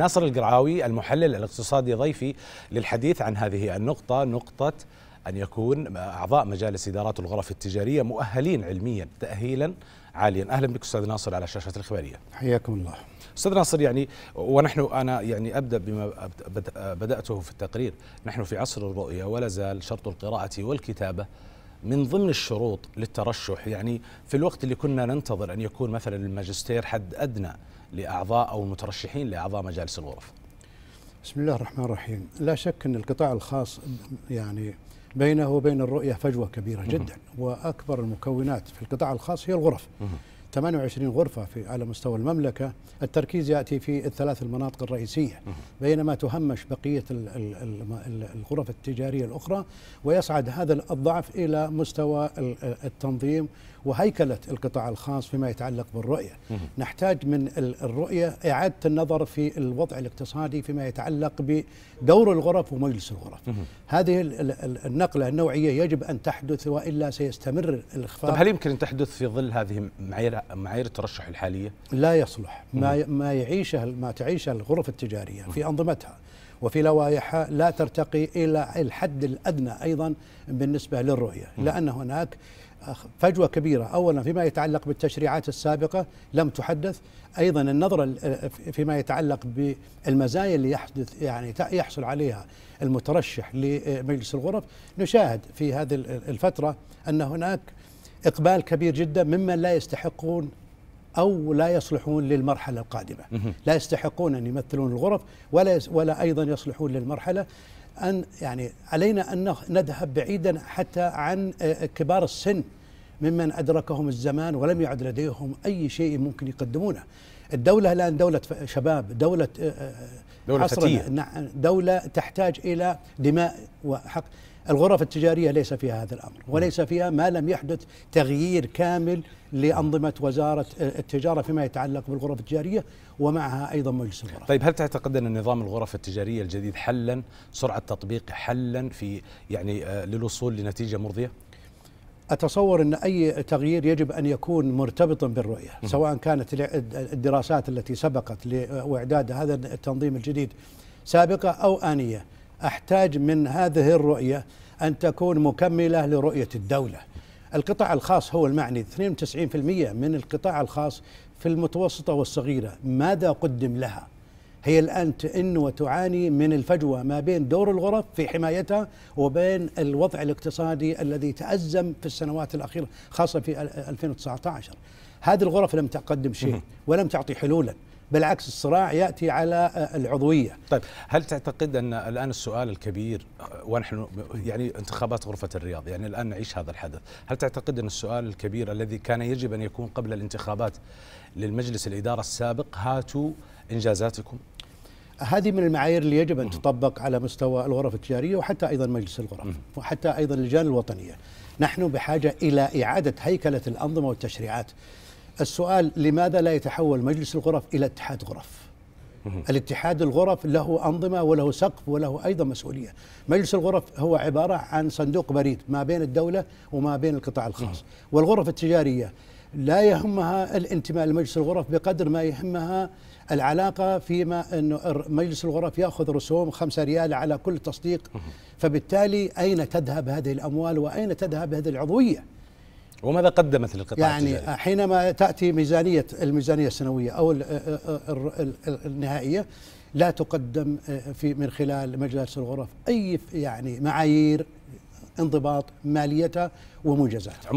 ناصر القرعاوي المحلل الاقتصادي ضيفي للحديث عن هذه النقطة نقطة أن يكون أعضاء مجالس إدارات الغرف التجارية مؤهلين علميا تأهيلا عاليا أهلا بك أستاذ ناصر على شاشة الإخبارية حياكم الله أستاذ ناصر يعني ونحن أنا يعني أبدأ بما بدأته في التقرير نحن في عصر الرؤية ولا زال شرط القراءة والكتابة من ضمن الشروط للترشح يعني في الوقت اللي كنا ننتظر أن يكون مثلا الماجستير حد أدنى لأعضاء أو المترشحين لأعضاء مجالس الغرف بسم الله الرحمن الرحيم لا شك أن القطاع الخاص يعني بينه وبين الرؤية فجوة كبيرة جدا وأكبر المكونات في القطاع الخاص هي الغرف 28 غرفة في على مستوى المملكة التركيز يأتي في الثلاث المناطق الرئيسية بينما تهمش بقية الغرف التجارية الأخرى ويصعد هذا الضعف إلى مستوى التنظيم وهيكلة القطاع الخاص فيما يتعلق بالرؤية نحتاج من الرؤية إعادة النظر في الوضع الاقتصادي فيما يتعلق بدور الغرف ومجلس الغرف هذه النقلة النوعية يجب أن تحدث وإلا سيستمر الإخفاق طب هل يمكن أن تحدث في ظل هذه معايير معايير الترشح الحاليه؟ لا يصلح ما ما يعيشه ما تعيشه الغرف التجاريه في انظمتها وفي لوائحها لا ترتقي الى الحد الادنى ايضا بالنسبه للرؤيه لان هناك فجوة كبيرة أولا فيما يتعلق بالتشريعات السابقة لم تحدث أيضا النظرة فيما يتعلق بالمزايا اللي يحدث يعني يحصل عليها المترشح لمجلس الغرف نشاهد في هذه الفترة أن هناك إقبال كبير جدا ممن لا يستحقون أو لا يصلحون للمرحلة القادمة لا يستحقون أن يمثلون الغرف ولا, ولا أيضا يصلحون للمرحلة أن يعني علينا أن نذهب بعيدا حتى عن كبار السن ممن أدركهم الزمان ولم يعد لديهم أي شيء ممكن يقدمونه الدولة الآن دولة شباب دولة آه، آه، آه، دولة فتية نعم، دولة تحتاج إلى دماء وحق الغرف التجارية ليس فيها هذا الأمر نعم. وليس فيها ما لم يحدث تغيير كامل لأنظمة وزارة التجارة فيما يتعلق بالغرف التجارية ومعها أيضا مجلس الغرف طيب هل تعتقد أن نظام الغرف التجارية الجديد حلا سرعة تطبيق حلا في يعني للوصول لنتيجة مرضية؟ أتصور أن أي تغيير يجب أن يكون مرتبطا بالرؤية سواء كانت الدراسات التي سبقت وإعداد هذا التنظيم الجديد سابقة أو آنية أحتاج من هذه الرؤية أن تكون مكملة لرؤية الدولة القطاع الخاص هو المعني 92% من القطاع الخاص في المتوسطة والصغيرة ماذا قدم لها هي الآن تئن وتعاني من الفجوة ما بين دور الغرف في حمايتها وبين الوضع الاقتصادي الذي تأزم في السنوات الأخيرة خاصة في 2019 هذه الغرف لم تقدم شيء ولم تعطي حلولا بالعكس الصراع ياتي على العضويه. طيب هل تعتقد ان الان السؤال الكبير ونحن يعني انتخابات غرفه الرياض يعني الان نعيش هذا الحدث، هل تعتقد ان السؤال الكبير الذي كان يجب ان يكون قبل الانتخابات للمجلس الاداره السابق هاتوا انجازاتكم؟ هذه من المعايير اللي يجب ان تطبق على مستوى الغرف التجاريه وحتى ايضا مجلس الغرف وحتى ايضا اللجان الوطنيه. نحن بحاجه الى اعاده هيكله الانظمه والتشريعات. السؤال لماذا لا يتحول مجلس الغرف الى اتحاد غرف؟ الاتحاد الغرف له انظمه وله سقف وله ايضا مسؤوليه. مجلس الغرف هو عباره عن صندوق بريد ما بين الدوله وما بين القطاع الخاص، والغرف التجاريه لا يهمها الانتماء لمجلس الغرف بقدر ما يهمها العلاقه فيما انه مجلس الغرف ياخذ رسوم خمسة ريال على كل تصديق فبالتالي اين تذهب هذه الاموال واين تذهب هذه العضويه؟ وماذا قدمت للقطاع يعني التجاري؟ آه، حينما تاتي ميزانيه الميزانيه السنويه او آه، آه، النهائيه لا تقدم في من خلال مجلس الغرف اي يعني معايير انضباط ماليتها ومنجزاتها